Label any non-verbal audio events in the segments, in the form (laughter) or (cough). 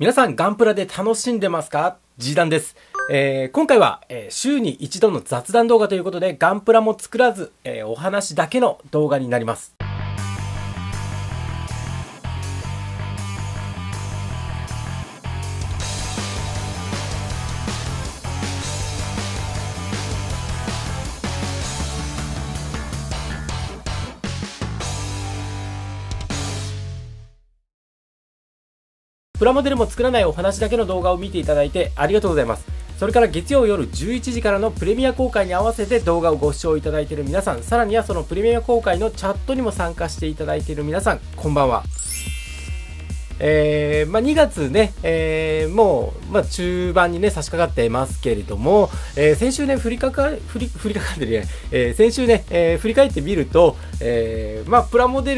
皆さんガンプラで楽しんでますか時談です。えー、今回は、えー、週に一度の雑談動画ということでガンプラも作らず、えー、お話だけの動画になります。プラモデルも作らないお話だけの動画を見ていただいてありがとうございます。それから月曜夜11時からのプレミア公開に合わせて動画をご視聴いただいている皆さん、さらにはそのプレミア公開のチャットにも参加していただいている皆さん、こんばんは。えー、まあ、2月ね、えー、もう、まあ、中盤にね、差し掛かってますけれども、えー、先週ね、振りかか、振り、振りかかってるね、えー、先週ね、え振り返ってみると、えまあ、プラモデ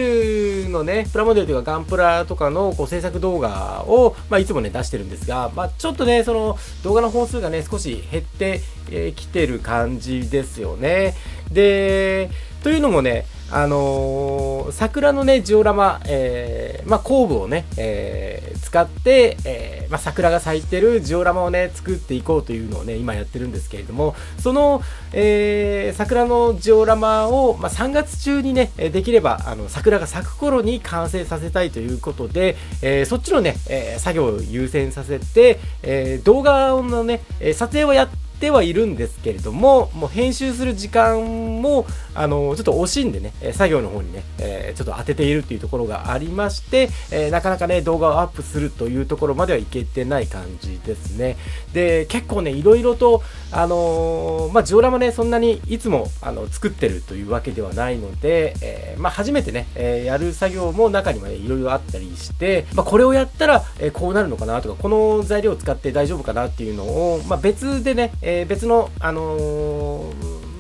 ルのね、プラモデルというかガンプラとかのこう制作動画を、まあ、いつもね、出してるんですが、まあ、ちょっとね、その動画の本数がね、少し減ってき、え来てる感じですよね。で、というのもね、あのー、桜のね、ジオラマ、えー、まあ、工具をね、えー、使って、えまあ、桜が咲いてるジオラマをね、作っていこうというのをね、今やってるんですけれども、その、え桜のジオラマを、まあ、3月中にね、できれば、あの、桜が咲く頃に完成させたいということで、えそっちのね、え作業を優先させて、え動画のね、撮影はやって、てはいるんですけれども、もう編集する時間も、あのちょっと惜しんでね、作業の方にね、えー、ちょっと当てているっていうところがありまして、えー、なかなかね、動画をアップするというところまではいけてない感じですね。で、結構ね、いろいろと、あのー、まあ、ジオラマね、そんなにいつもあの作ってるというわけではないので、えまあ、初めてね、えやる作業も中にはね、いろいろあったりして、まあ、これをやったら、えこうなるのかなとか、この材料を使って大丈夫かなっていうのを、ま別でね、え別の、あの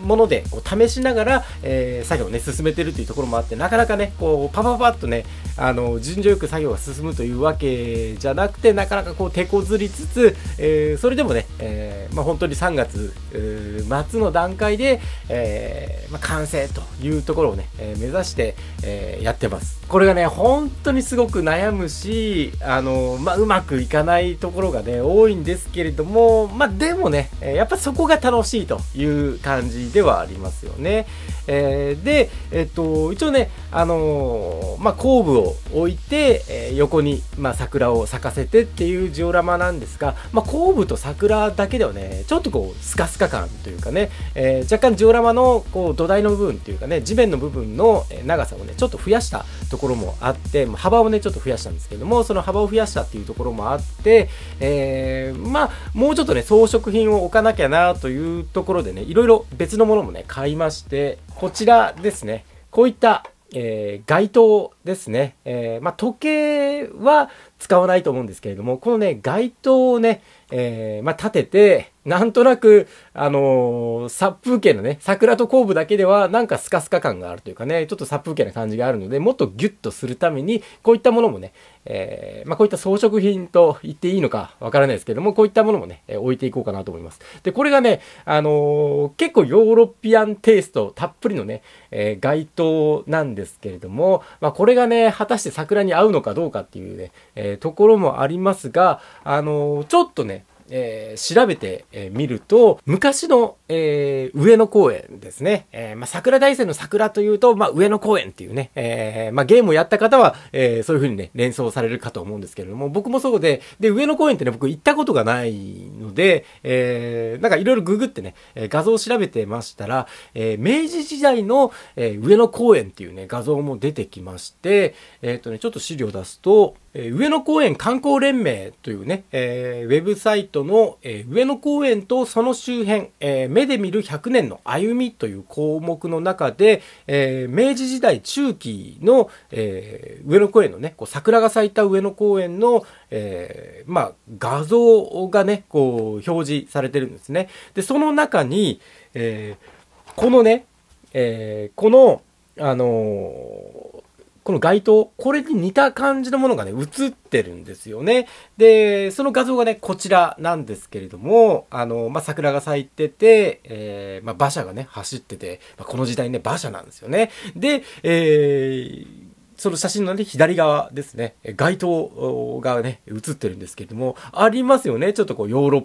ものでこう試しながら、えー、作業をね進めてるっていうところもあってなかなかねこうパパパッとねあの順序よく作業が進むというわけじゃなくてなかなかこう手こずりつつ、えー、それでもね、えーまあ、本当に3月、末の段階で、えーまあ、完成というところをね、えー、目指して、えー、やってます。これがね本当にすごく悩むしあの、まあ、うまくいかないところがね多いんですけれども、まあ、でもねやっぱそこが楽しいという感じではありますよね。えー、で、えっと、一応ね、あのまあ、後部を置いて、えー、横に、まあ、桜を咲かせてっていうジオラマなんですが、まあ、後部と桜だけではねちょっとこうスカスカ感というかね、えー、若干ジオラマのこう土台の部分っていうかね地面の部分の長さをねちょっと増やしたとところもあって、幅をね、ちょっと増やしたんですけども、その幅を増やしたっていうところもあって、えー、まあ、もうちょっとね、装飾品を置かなきゃなというところでね、いろいろ別のものもね、買いまして、こちらですね、こういった、えー、街灯ですね、えー、まあ、時計は使わないと思うんですけれども、このね、街灯をね、えー、まあ、立てて、なんとなく、あのー、殺風景のね、桜と後部だけでは、なんかスカスカ感があるというかね、ちょっと殺風景な感じがあるので、もっとギュッとするために、こういったものもね、えー、まあ、こういった装飾品と言っていいのかわからないですけども、こういったものもね、えー、置いていこうかなと思います。で、これがね、あのー、結構ヨーロピアンテイストたっぷりのね、え街灯なんですけれども、まあ、これがね、果たして桜に合うのかどうかっていうね、えところもありますが、あのちょっとね、えー、調べてみると、昔のえー、上野公園ですね。えー、まあ、桜大戦の桜というと、まあ、上野公園っていうね、えー、まあ、ゲームをやった方は、えそういう風にね、連想されるかと思うんですけれども、僕もそうで、で、上野公園ってね、僕行ったことがないので、えなんかいろいろググってね、画像を調べてましたら、え明治時代の、え上野公園っていうね、画像も出てきまして、えっ、とね、ちょっと資料を出すと、え上野公園観光連盟というね、えウェブサイトの、え上野公園とその周辺、えー目で見る100年の歩みという項目の中で、えー、明治時代中期の、えー、上野公園のね、こう桜が咲いた上野公園の、えー、まあ、画像がね、こう表示されてるんですね。で、その中に、えこのね、えこの、あのこの街灯、これに似た感じのものがね、映ってるんですよね。で、その画像がね、こちらなんですけれども、あの、まあ、桜が咲いてて、えー、まあ、馬車がね、走ってて、まあ、この時代ね、馬車なんですよね。で、えー、その写真のね、左側ですね、街灯がね、映ってるんですけれども、ありますよね、ちょっとこう、ヨーロッ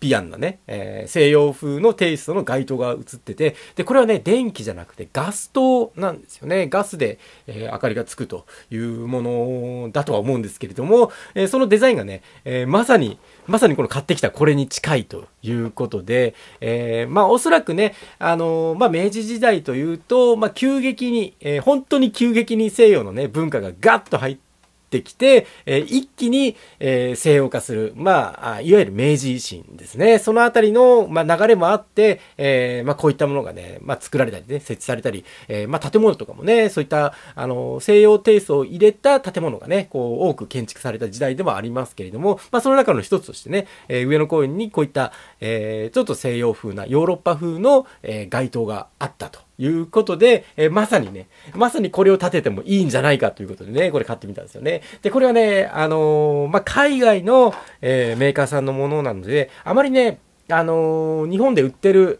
ピアンなね、えー、西洋風のテイストの街灯が映ってて、で、これはね、電気じゃなくてガス灯なんですよね。ガスで、えー、明かりがつくというものだとは思うんですけれども、えー、そのデザインがね、えまさに、まさにこの買ってきたこれに近いということで、えまあおそらくね、あのまあ明治時代というと、まあ急激に、え本当に急激に西洋のね、文化がガッと入って、ってきて、えー、一気に、えー、西洋化する、まあ、いわゆる明治維新ですね。そのあたりの、まあ、流れもあって、えー、まあ、こういったものがね、まあ、作られたりね、設置されたり、えー、まあ、建物とかもね、そういった、あの、西洋テイストを入れた建物がね、こう、多く建築された時代でもありますけれども、まあ、その中の一つとしてね、えー、上野公園にこういった、えー、ちょっと西洋風な、ヨーロッパ風の、えー、街灯があったと。いうことで、えー、まさにね、まさにこれを立ててもいいんじゃないかということでね、これ買ってみたんですよね。で、これはね、あのー、まあ、海外の、えー、メーカーさんのものなので、あまりね、あの日本で売ってる、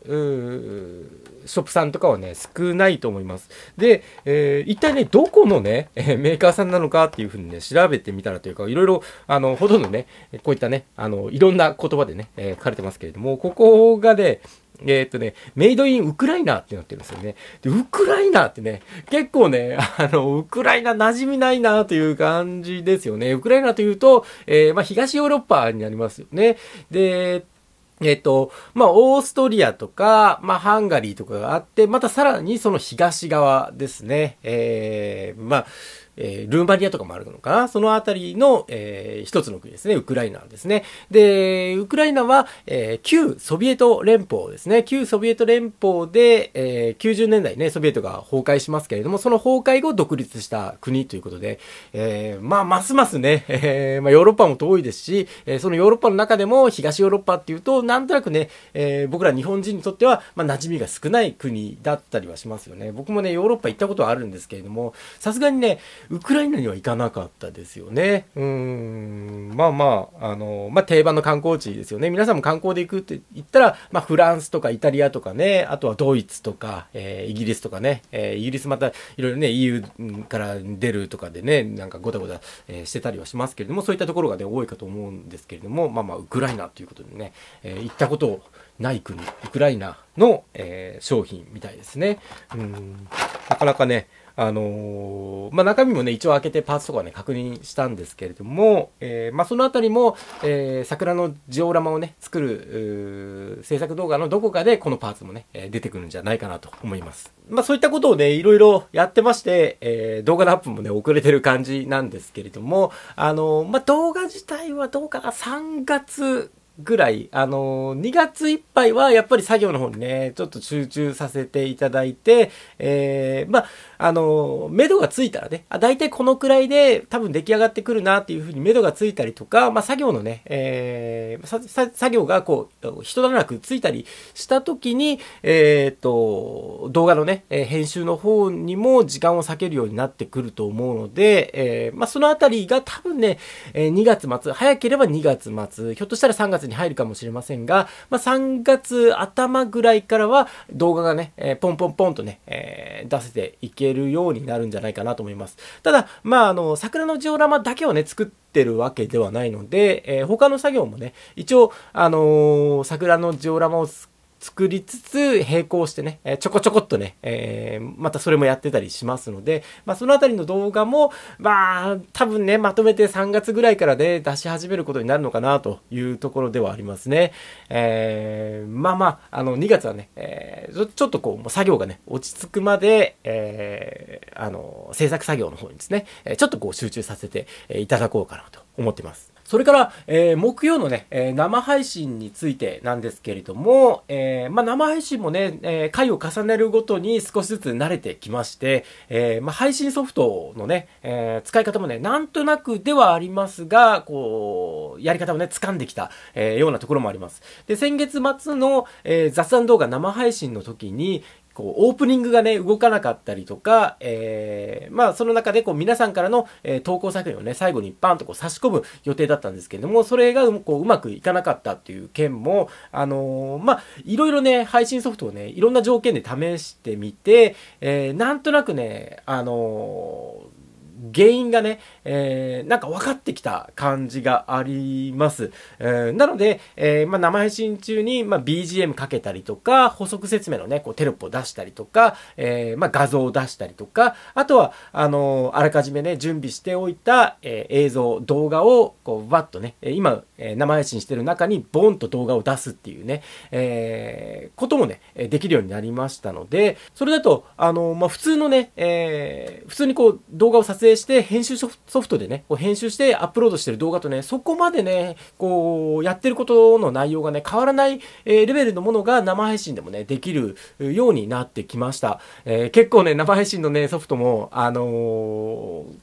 ショップさんとかはね、少ないと思います。で、えー、一体ね、どこのね、えメーカーさんなのかっていうふうにね、調べてみたらというか、いろいろ、あの、ほとんどね、こういったね、あの、いろんな言葉でね、えー、書かれてますけれども、ここがね、えー、っとね、メイドインウクライナーってなってるんですよね。で、ウクライナってね、結構ね、あの、ウクライナ馴染みないなという感じですよね。ウクライナというと、えー、まあ、東ヨーロッパになりますよね。で、えっと、まあ、オーストリアとか、まあ、ハンガリーとかがあって、またさらにその東側ですね。えー、まあ、えー、ルーマニアとかもあるのかなそのあたりの、えー、一つの国ですね、ウクライナですね。で、ウクライナは、えー、旧ソビエト連邦ですね。旧ソビエト連邦で、えー、90年代ね、ソビエトが崩壊しますけれども、その崩壊後独立した国ということで、えー、まあ、ますますね、えー、まあ、ヨーロッパも遠いですし、えー、そのヨーロッパの中でも東ヨーロッパっていうと、なんとなくね、えー、僕ら日本人にとっては、まあ、馴染みが少ない国だったりはしますよね。僕もね、ヨーロッパ行ったことはあるんですけれども、さすがにね、ウクライナには行かなかったですよね。うん、まあまあ、あの、まあ定番の観光地ですよね。皆さんも観光で行くって言ったら、まあフランスとかイタリアとかね、あとはドイツとか、えー、イギリスとかね、えー、イギリスまたいろいろね、EU から出るとかでね、なんかごたごた、えしてたりはしますけれども、そういったところがね、多いかと思うんですけれども、まあまあ、ウクライナということでね、えー、行ったことない国、ウクライナの、えー、商品みたいですね。うん、なかなかね、あのー、まあ、中身もね、一応開けてパーツとかね、確認したんですけれども、えー、まあ、そのあたりも、えー、桜のジオラマをね、作る、制作動画のどこかでこのパーツもね、出てくるんじゃないかなと思います。まあ、そういったことをね、いろいろやってまして、え動画のアップもね、遅れてる感じなんですけれども、あのまあ、動画自体はどうかな、3月ぐらい、あのー、2月いっぱいはやっぱり作業の方にね、ちょっと集中させていただいて、えー、まあ、あの、目処がついたらね、あ大体このくらいで多分出来上がってくるなっていうふうに目処がついたりとか、まあ、作業のね、えー、作業がこう、一段落ついたりした時に、えー、っと、動画のね、編集の方にも時間を割けるようになってくると思うので、えー、まあ、そのあたりが多分ね、2月末、早ければ2月末、ひょっとしたら3月に入るかもしれませんが、まあ、3月頭ぐらいからは動画がね、ポンポンポンとね、え出せていけれるようになるんじゃないかなと思います。ただ、まあ、あの、桜のジオラマだけをね、作ってるわけではないので、えー、他の作業もね、一応、あのー、桜のジオラマを作作りつつ、並行してね、えちょこちょこっとね、えー、またそれもやってたりしますので、まあ、そのあたりの動画も、まあ、多分ね、まとめて3月ぐらいからで、ね、出し始めることになるのかなというところではありますね。えー、まあまあ、あの、2月はね、えー、ちょっとこう、作業がね、落ち着くまで、えー、あの、制作作業の方にですね、ちょっとこう集中させていただこうかなと思ってます。それから、えー、木曜のね、えー、生配信についてなんですけれども、えー、まあ、生配信もね、えー、回を重ねるごとに少しずつ慣れてきまして、えー、まあ、配信ソフトのね、えー、使い方もね、なんとなくではありますが、こう、やり方をね、掴んできた、えー、ようなところもあります。で、先月末の、えー、雑談動画生配信の時に、こう、オープニングがね、動かなかったりとか、えー、まあ、その中で、こう、皆さんからの、えー、投稿作品をね、最後にバーンとこう差し込む予定だったんですけれども、それが、こう、うまくいかなかったっていう件も、あのー、まあ、いろいろね、配信ソフトをね、いろんな条件で試してみて、えー、なんとなくね、あのー原因がね、えー、なんか分かってきた感じがあります。えー、なので、えー、まあ、生配信中に、まあ、BGM かけたりとか、補足説明のね、こうテロップを出したりとか、えまあ、画像を出したりとか、あとは、あのあらかじめね、準備しておいた、え映像、動画を、こう、わっとね、今、え生配信してる中に、ボンと動画を出すっていうね、えこともね、できるようになりましたので、それだと、あのま普通のね、え普通にこう、動画を撮影成して編集ソフトでね、編集してアップロードしてる動画とね、そこまでね、こう、やってることの内容がね、変わらない、えー、レベルのものが生配信でもね、できるようになってきました。えー、結構ね、生配信のね、ソフトも、あのー、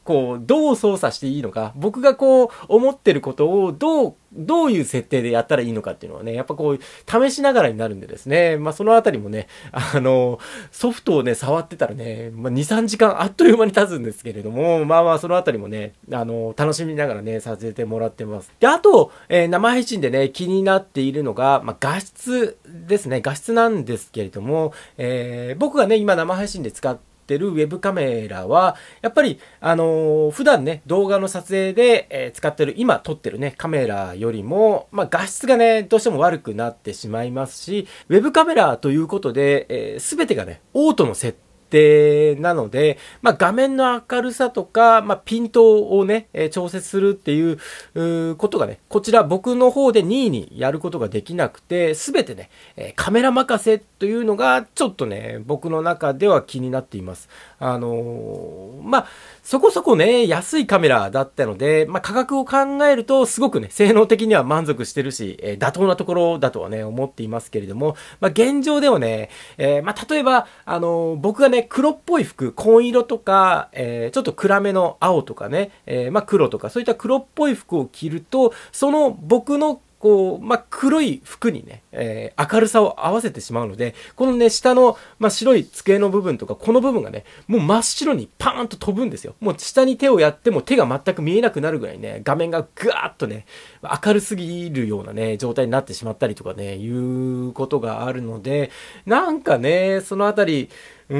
こう、どう操作していいのか、僕がこう、思ってることをどうどういう設定でやったらいいのかっていうのはね、やっぱこう、試しながらになるんでですね、まあそのあたりもね、あの、ソフトをね、触ってたらね、まあ2、3時間あっという間に経つんですけれども、まあまあそのあたりもね、あの、楽しみながらね、させてもらってます。で、あと、えー、生配信でね、気になっているのが、まあ画質ですね、画質なんですけれども、えー、僕がね、今生配信で使ってってるウェブカメラは、やっぱり、あのー、普段ね、動画の撮影で、え使ってる、今撮ってるね、カメラよりも、まあ、画質がね、どうしても悪くなってしまいますし、ウェブカメラということで、す、え、べ、てがね、オートの設定定なので、まあ、画面の明るさとか、まあ、ピントをね、え調節するっていうことがね、こちら僕の方で2位にやることができなくて、すべてね、えカメラ任せというのがちょっとね、僕の中では気になっています。あのまあ、そこそこね、安いカメラだったので、まあ、価格を考えると、すごくね、性能的には満足してるし、えー、妥当なところだとはね、思っていますけれども、まあ、現状ではね、えー、まあ、例えば、あの僕がね、黒っぽい服、紺色とか、えー、ちょっと暗めの青とかね、えまあ、黒とか、そういった黒っぽい服を着ると、その僕のこう、まあ、黒い服にね、えー、明るさを合わせてしまうので、このね、下の、まあ、白い机の部分とか、この部分がね、もう真っ白にパーンと飛ぶんですよ。もう下に手をやっても手が全く見えなくなるぐらいね、画面がぐわーっとね、明るすぎるようなね、状態になってしまったりとかね、いうことがあるので、なんかね、そのあたり、うー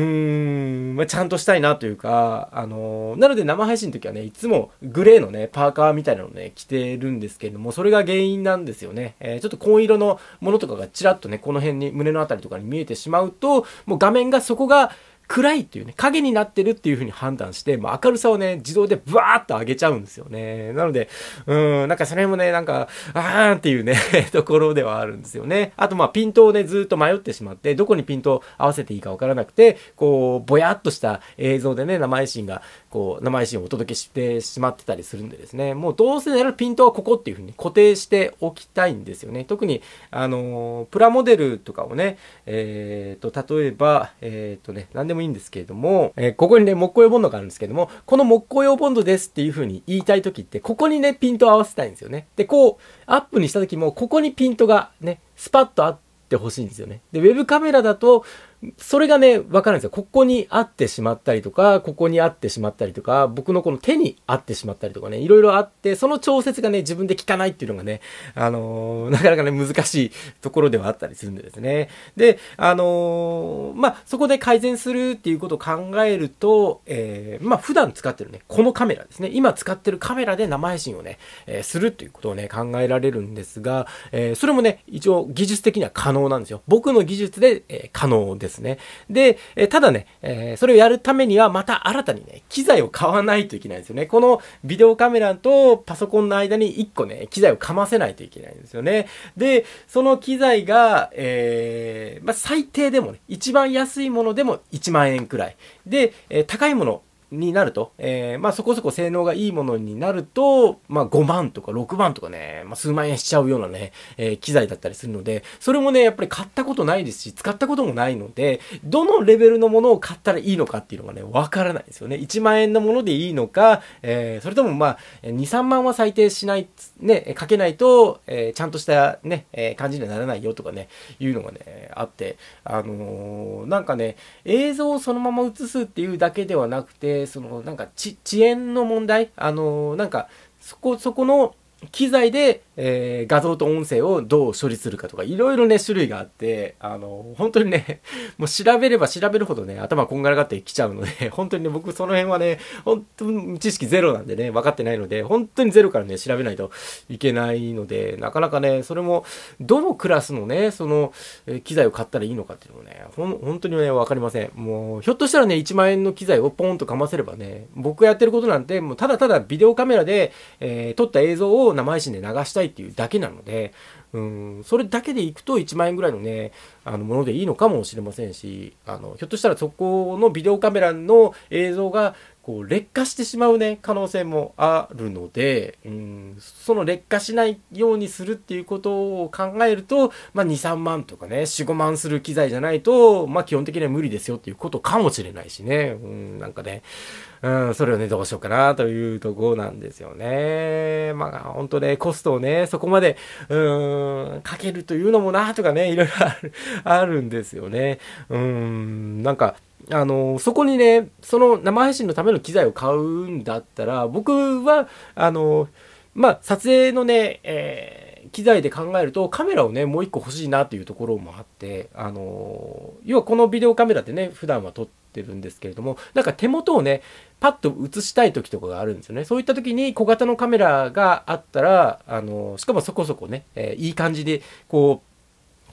ん、まあ、ちゃんとしたいなというか、あのー、なので生配信の時はね、いつもグレーのね、パーカーみたいなのね、着てるんですけれども、それが原因なんですよね。えー、ちょっと紺色のものとかがちらっとね、この辺に、胸の辺りとかに見えてしまうと、もう画面がそこが、暗いっていうね、影になってるっていう風に判断して、まあ、明るさをね、自動でブワーッと上げちゃうんですよね。なので、うん、なんかそれもね、なんか、あーんっていうね、(laughs) ところではあるんですよね。あと、まあ、ピントをね、ずっと迷ってしまって、どこにピントを合わせていいかわからなくて、こう、ぼやっとした映像でね、生配信がこう生配信をお届けしてしまってたりするんでですねもうどうせやるピントはここっていうふうに固定しておきたいんですよね特にあのプラモデルとかをねえー、と例えばえっ、ー、とね何でもいいんですけれども、えー、ここにね木工用ボンドがあるんですけどもこの木工用ボンドですっていうふうに言いたい時ってここにねピントを合わせたいんですよねでこうアップにした時もここにピントがねスパッとあってほしいんですよねでウェブカメラだとそれがね、わかるんですよ。ここにあってしまったりとか、ここにあってしまったりとか、僕のこの手に合ってしまったりとかね、いろいろあって、その調節がね、自分で効かないっていうのがね、あのー、なかなかね、難しいところではあったりするんでですね。で、あのー、まあ、そこで改善するっていうことを考えると、えー、まあ、普段使ってるね、このカメラですね。今使ってるカメラで生配信をね、えー、するということをね、考えられるんですが、えそれもね、一応技術的には可能なんですよ。僕の技術で、え可能です。ですね。で、えただね、えそれをやるためにはまた新たにね、機材を買わないといけないんですよね。このビデオカメラとパソコンの間に1個ね、機材をかませないといけないんですよね。で、その機材が、えー、まあ、最低でもね、一番安いものでも1万円くらい。で、え高いもの、になると、えー、まあそこそこ性能がいいものになると、まあ5万とか6万とかね、まあ数万円しちゃうようなね、えー、機材だったりするので、それもね、やっぱり買ったことないですし、使ったこともないので、どのレベルのものを買ったらいいのかっていうのがね、わからないですよね。1万円のものでいいのか、えー、それともまあ、2、3万は最低しない、ね、かけないと、えー、ちゃんとしたね、えー、感じにはならないよとかね、いうのがね、あって、あのー、なんかね、映像をそのまま映すっていうだけではなくて、で、その、なんか、遅延の問題あの、なんか、そこ、そこの、機材で、えー、画像と音声をどう処理するかとか、いろいろね、種類があって、あの、本当にね、(laughs) もう調べれば調べるほどね、頭こんがらがってきちゃうので、(laughs) 本当にね、僕その辺はね、本当に知識ゼロなんでね、分かってないので、本当にゼロからね、調べないといけないので、なかなかね、それも、どのクラスのね、その、え機材を買ったらいいのかっていうのもね、ほん、本当にね、わかりません。もう、ひょっとしたらね、1万円の機材をポンとかませればね、僕がやってることなんて、もうただただビデオカメラで、えー、撮った映像をを生配信で流したいっていうだけなので、うん、それだけでいくと1万円ぐらいのね、あのものでいいのかもしれませんし、あの、ひょっとしたらそこのビデオカメラの映像がこう劣化してしまうね可能性もあるので、うん、その劣化しないようにするっていうことを考えると、まあ、23万とかね45万する機材じゃないと、まあ、基本的には無理ですよっていうことかもしれないしね、うん、なんかね、うん、それをねどうしようかなというとこなんですよねまあ本当ねコストをねそこまで、うん、かけるというのもなとかねいろいろあるんですよね。うんなんかあの、そこにね、その生配信のための機材を買うんだったら、僕は、あの、まあ、撮影のね、えー、機材で考えると、カメラをね、もう一個欲しいなというところもあって、あの、要はこのビデオカメラってね、普段は撮ってるんですけれども、なんか手元をね、パッと映したい時とかがあるんですよね。そういった時に小型のカメラがあったら、あの、しかもそこそこね、えー、いい感じで、こう、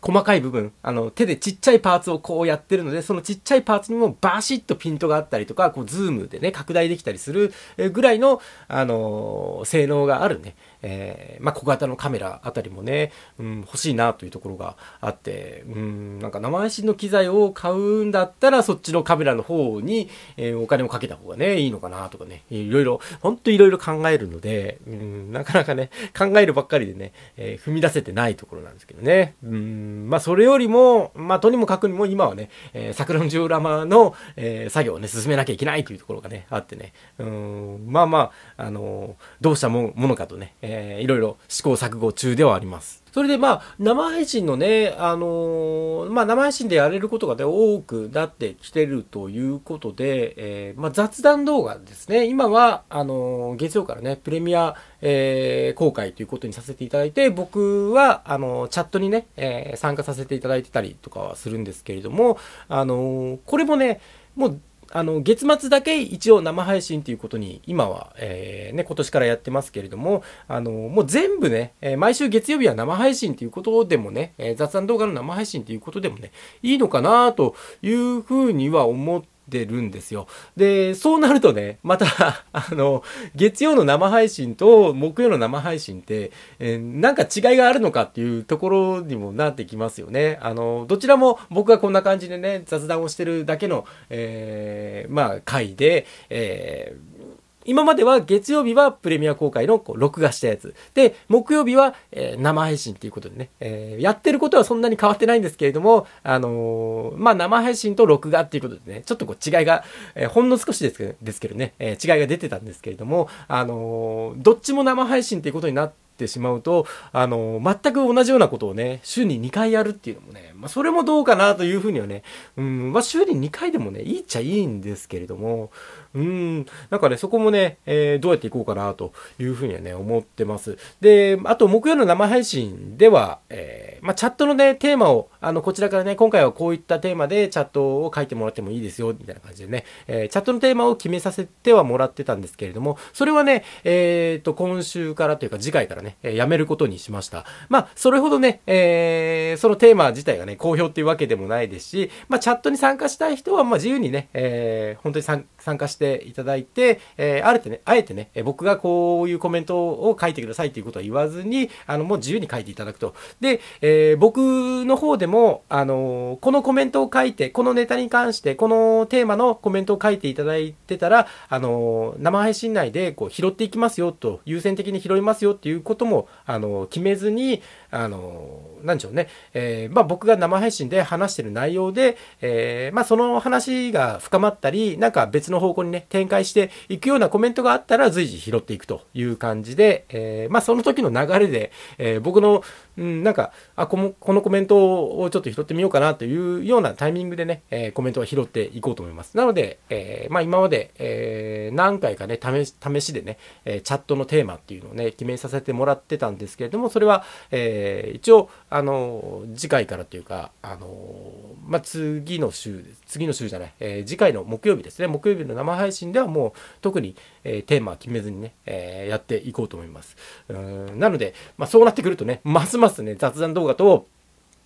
細かい部分、あの、手でちっちゃいパーツをこうやってるので、そのちっちゃいパーツにもバシッとピントがあったりとか、こう、ズームでね、拡大できたりするぐらいの、あのー、性能があるね、えー、まあ、小型のカメラあたりもね、うん、欲しいなというところがあって、うん、なんか生配信の機材を買うんだったら、そっちのカメラの方に、えー、お金をかけた方がね、いいのかなとかね、いろいろ、ほんといろいろ考えるので、うん、なかなかね、考えるばっかりでね、え踏み出せてないところなんですけどね。うん、まあ、それよりも、まあ、とにもかくにも今はね、えー、桜の十ラマの、えー、作業をね、進めなきゃいけないというところがね、あってね、うん、まあまあ、あのー、どうしたものかとね、えー、いろいろ試行錯誤中ではあります。それでまあ、生配信のね、あのー、まあ、生配信でやれることがね、多くなってきてるということで、えー、まあ、雑談動画ですね。今は、あのー、月曜からね、プレミア、えー、公開ということにさせていただいて、僕は、あのチャットにね、え参加させていただいてたりとかはするんですけれども、あのこれもね、もう、あの月末だけ一応生配信ということに今は、えー、ね、今年からやってますけれども、あのもう全部ね、え毎週月曜日は生配信ということでもね、え雑談動画の生配信ということでもね、いいのかなというふうには思ってでるんですよ。で、そうなるとね、また (laughs) あの、月曜の生配信と木曜の生配信って、えー、なんか違いがあるのかっていうところにもなってきますよね。あの、どちらも僕がこんな感じでね、雑談をしてるだけの、えー、まあ、回で、えー今までは月曜日はプレミア公開のこう録画したやつ。で、木曜日は、えー、生配信っていうことでね、えー、やってることはそんなに変わってないんですけれども、あのー、まあ、生配信と録画っていうことでね、ちょっとこう違いが、えほんの少しですけですけどね、え違いが出てたんですけれども、あのどっちも生配信っていうことになって、てしまうと、あの、全く同じようなことをね、週に2回やるっていうのもね、まあ、それもどうかなというふうにはね、うん、まあ、週に2回でもね、いいっちゃいいんですけれども、うん。なんかね、そこもね、えー、どうやっていこうかなというふうにはね、思ってます。で、あと、木曜の生配信では、えー、まあ、チャットのね、テーマを、あの、こちらからね、今回はこういったテーマでチャットを書いてもらってもいいですよ、みたいな感じでね、えー、チャットのテーマを決めさせてはもらってたんですけれども、それはね、えー、と、今週からというか次回からね、えー、やめることにしました。まあ、それほどね、えー、そのテーマ自体がね、好評っていうわけでもないですし、まあ、チャットに参加したい人は、まあ、自由にね、えー、本当に参加参加していただいて、えー、あえてね、あえてね、僕がこういうコメントを書いてくださいということは言わずに、あの、もう自由に書いていただくと。で、えー、僕の方でも、あの、このコメントを書いて、このネタに関して、このテーマのコメントを書いていただいてたら、あの、生配信内でこう拾っていきますよと、優先的に拾いますよっていうことも、あの、決めずに、あの何でしょうね、えー、まあ、僕が生配信で話してる内容で、えー、まあ、その話が深まったり、なんか別の方向にね、展開していくようなコメントがあったら随時拾っていくという感じで、えー、まあ、その時の流れで、え僕のうん、なんか、あ、この、このコメントをちょっと拾ってみようかなというようなタイミングでね、えー、コメントは拾っていこうと思います。なので、えー、まあ今まで、えー、何回かね、試し、試しでね、えチャットのテーマっていうのをね、決めさせてもらってたんですけれども、それは、え一応、あの、次回からというか、あの、まあ次の週、次の週じゃない、え次回の木曜日ですね、木曜日の生配信ではもう特に、えー、テーマは決めずにね、えー、やっていこうと思います。うんなので、まあ、そうなってくるとね、ますますね、雑談動画と、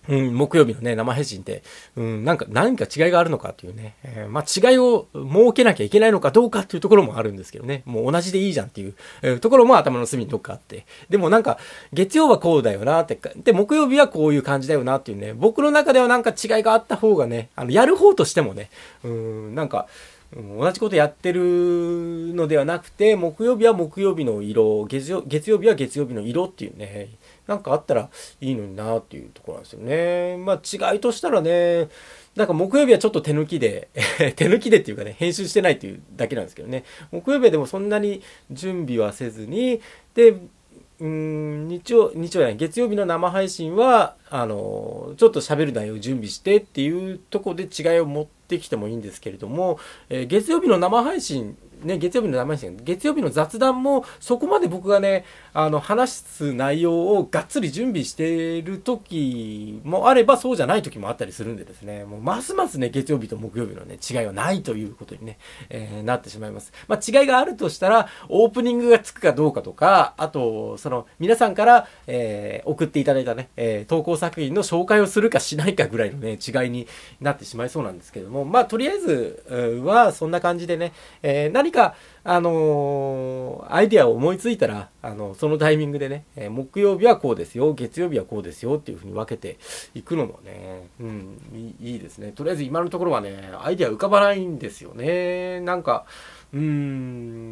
うん、木曜日のね、生配信って、うん、なんか、何か違いがあるのかっていうね、えー、まあ、違いを設けなきゃいけないのかどうかっていうところもあるんですけどね、もう同じでいいじゃんっていう、えー、ところも頭の隅にどっかあって、でもなんか、月曜はこうだよなって、で、木曜日はこういう感じだよなっていうね、僕の中ではなんか違いがあった方がね、あの、やる方としてもね、うん、なんか、同じことやってるのではなくて、木曜日は木曜日の色、月曜月曜日は月曜日の色っていうね、なんかあったらいいのになっていうところなんですよね。まあ違いとしたらね、なんか木曜日はちょっと手抜きで (laughs) 手抜きでっていうかね、編集してないっていうだけなんですけどね。木曜日はでもそんなに準備はせずに、で、うん日曜、日曜や月曜日の生配信は、あの、ちょっと喋る内容を準備してっていうとこで違いを持ってきてもいいんですけれども、えー、月曜日の生配信ね、月曜日の生配信、月曜日の雑談も、そこまで僕がね、あの、話す内容をがっつり準備している時もあれば、そうじゃない時もあったりするんでですね、もうますますね、月曜日と木曜日のね、違いはないということにね、えー、なってしまいます。まあ、違いがあるとしたら、オープニングがつくかどうかとか、あと、その、皆さんから、えー、送っていただいたね、えー、投稿作品の紹介をするかしないかぐらいのね、違いになってしまいそうなんですけども、まあ、とりあえずは、そんな感じでね、えー、何何か、あのー、アイデアを思いついたら、あの、そのタイミングでね、えー、木曜日はこうですよ、月曜日はこうですよっていうふうに分けていくのもね、うん、いいですね。とりあえず今のところはね、アイデア浮かばないんですよね。なんか、うーん、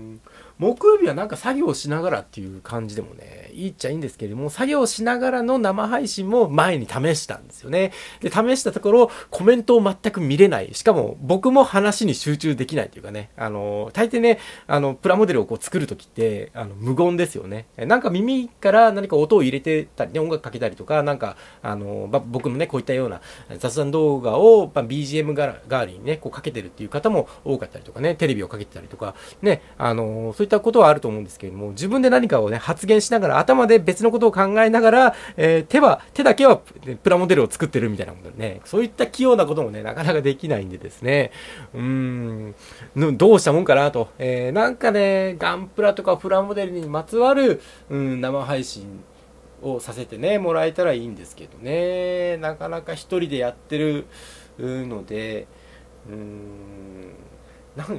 木曜日はなんか作業しながらっていう感じでもね、いいっちゃいいんですけれども、作業しながらの生配信も前に試したんですよね。で、試したところ、コメントを全く見れない。しかも、僕も話に集中できないというかね、あの、大抵ね、あの、プラモデルをこう作るときって、あの、無言ですよね。なんか耳から何か音を入れてたりね、音楽かけたりとか、なんか、あの、ま、僕のね、こういったような雑談動画を、ま、BGM 代わりにね、こうかけてるっていう方も多かったりとかね、テレビをかけてたりとか、ね、あの、そういったことはあると思うんですけれども、自分で何かをね、発言しながら、頭で別のことを考えながら、えー、手は、手だけはプラモデルを作ってるみたいなことでね、そういった器用なこともね、なかなかできないんでですね、うーん、どうしたもんかなと、えー、なんかね、ガンプラとかプラモデルにまつわる、うん、生配信、をさせてねもらえたらいいんですけどねなかなか一人でやってるのでうーん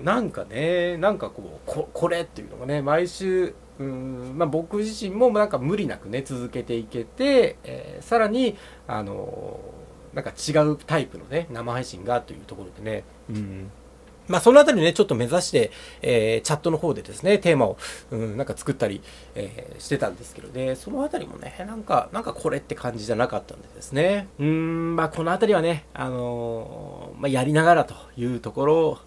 なんかねなんかこうここれっていうのがね毎週うん、まあ、僕自身もなんか無理なくね続けていけて、えー、さらにあのー、なんか違うタイプのね生配信がというところでね、うんまあ、そのあたりね、ちょっと目指して、えー、チャットの方でですね、テーマを、うん、なんか作ったり、えー、してたんですけどね、そのあたりもね、なんか、なんかこれって感じじゃなかったんでですね、うん、まあ、このあたりはね、あのー、まあ、やりながらというところ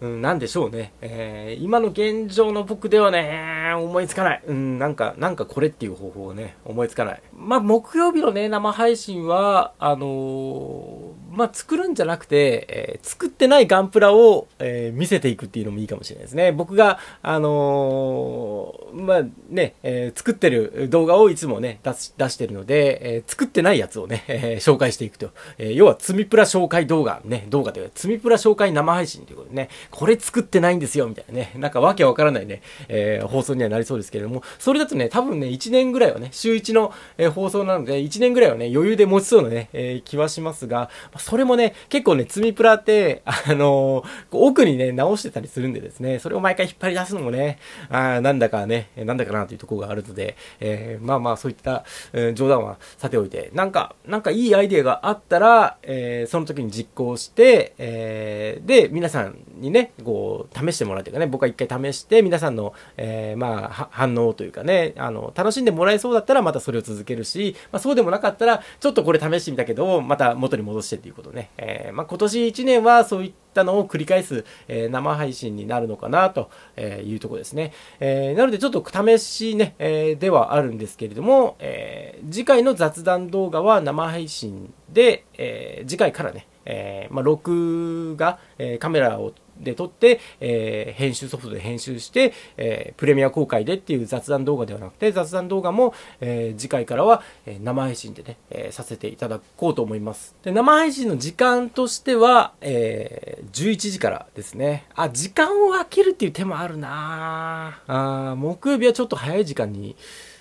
うん、なんでしょうね。えー、今の現状の僕ではね、思いつかない。うん、なんか、なんかこれっていう方法をね、思いつかない。まあ、木曜日のね、生配信は、あのー、まあ、作るんじゃなくて、えー、作ってないガンプラを、え見せていくっていうのもいいかもしれないですね。僕が、あのまあ、ね、え作ってる動画をいつもね、出し出してるので、え作ってないやつをね、え紹介していくと。え要は、積みプラ紹介動画、ね、動画で、積みプラ紹介生配信ということでね、これ作ってないんですよ、みたいなね、なんかわけわからないね、えー、放送にはなりそうですけれども、それだとね、多分ね、1年ぐらいはね、週1の、えー、放送なので、1年ぐらいはね、余裕で持ちそうなね、えー、気はしますが、それもね、結構ね、積みプラって、あの奥にね、直してたりするんでですね、それを毎回引っ張り出すのもね、あなんだかね、なんだかなというところがあるので、えー、まあまあ、そういった、えー、冗談はさておいて、なんか、なんかいいアイデアがあったら、えー、その時に実行して、えー、で、皆さんにね、こう、試してもらうというかね、僕は一回試して、皆さんの、えー、まあ、反応というかね、あの、楽しんでもらえそうだったらまたそれを続けるし、まあ、そうでもなかったら、ちょっとこれ試してみたけど、また元に戻してっていうことね。えー、まあ、今年1年はそういったのを繰り返す、えー、生配信になるのかな、というとこですね。えなので、ちょっと試しね、えではあるんですけれども、え次回の雑談動画は生配信で、え次回からね、えーまあ、録画、えー、カメラをで撮って、えー、編集ソフトで編集して、えー、プレミア公開でっていう雑談動画ではなくて、雑談動画も、えー、次回からは、え生配信でね、えさせていただこうと思います。で、生配信の時間としては、え11時からですね。あ、時間を空けるっていう手もあるなあ木曜日はちょっと早い時間に、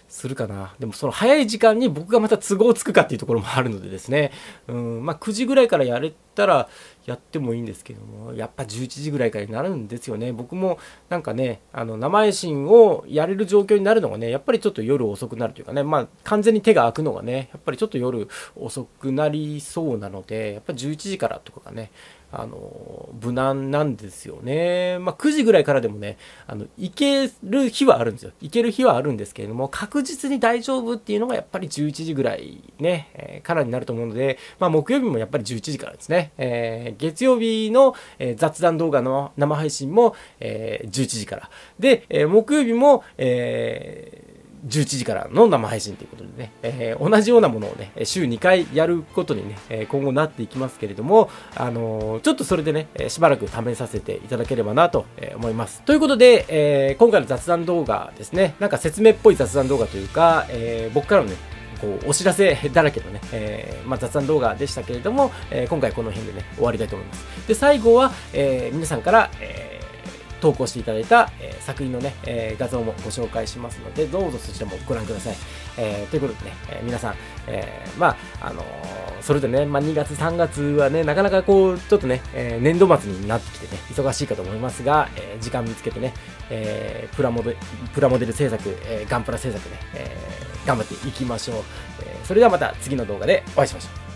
するかな。でもその早い時間に僕がまた都合つくかっていうところもあるのでですね。うん、まあ9時ぐらいからやれたらやってもいいんですけどもやっぱ11時ぐらいからになるんですよね僕もなんかねあの生配信をやれる状況になるのがねやっぱりちょっと夜遅くなるというかねまあ完全に手が空くのがねやっぱりちょっと夜遅くなりそうなのでやっぱ11時からとかがねあの、無難なんですよね。まあ、9時ぐらいからでもね、あの、行ける日はあるんですよ。行ける日はあるんですけれども、確実に大丈夫っていうのがやっぱり11時ぐらいね、えー、からになると思うので、まあ、木曜日もやっぱり11時からですね。えー、月曜日の、えー、雑談動画の生配信も、え11時から。で、え木曜日も、えー11時からの生配信ということでね、えー、同じようなものをね、週2回やることにね、今後なっていきますけれども、あのー、ちょっとそれでね、しばらく試させていただければなと思います。ということで、えー、今回の雑談動画ですね、なんか説明っぽい雑談動画というか、えー、僕からのね、こうお知らせだらけのね、えー、まあ、雑談動画でしたけれども、え今回この辺でね、終わりたいと思います。で、最後は、え皆さんから、えー投稿していただいた、えー、作品のね、えー、画像もご紹介しますので、どうぞそちらもご覧ください。えー、ということでね、え皆さん、えまあ、あのそれでね、まあ、2月、3月はね、なかなかこう、ちょっとね、え年度末になってきてね、忙しいかと思いますが、え時間見つけてね、えプラモデル、プラモデル制作、えガンプラ制作ね、え頑張っていきましょう。えそれではまた次の動画でお会いしましょう。